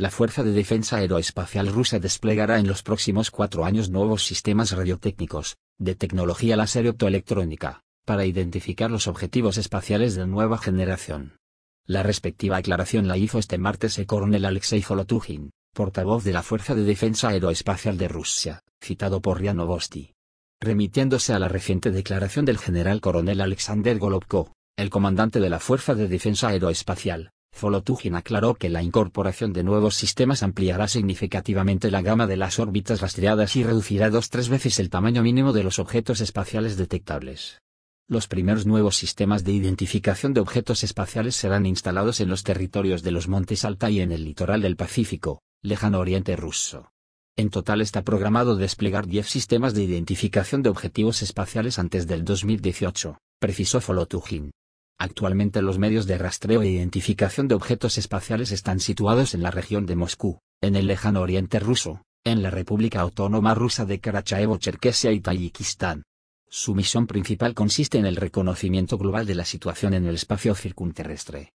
La Fuerza de Defensa Aeroespacial rusa desplegará en los próximos cuatro años nuevos sistemas radiotécnicos, de tecnología láser optoelectrónica, para identificar los objetivos espaciales de nueva generación. La respectiva aclaración la hizo este martes el coronel Alexei Holotujin, portavoz de la Fuerza de Defensa Aeroespacial de Rusia, citado por Ria Remitiéndose a la reciente declaración del general coronel Alexander Golovko, el comandante de la Fuerza de Defensa Aeroespacial, Zolotugin aclaró que la incorporación de nuevos sistemas ampliará significativamente la gama de las órbitas rastreadas y reducirá dos tres veces el tamaño mínimo de los objetos espaciales detectables. Los primeros nuevos sistemas de identificación de objetos espaciales serán instalados en los territorios de los Montes Alta y en el litoral del Pacífico, lejano oriente ruso. En total está programado desplegar 10 sistemas de identificación de objetivos espaciales antes del 2018, precisó Folotugin. Actualmente los medios de rastreo e identificación de objetos espaciales están situados en la región de Moscú, en el lejano oriente ruso, en la República Autónoma Rusa de Karachaevo-Cherkesia y Tayikistán. Su misión principal consiste en el reconocimiento global de la situación en el espacio circunterrestre,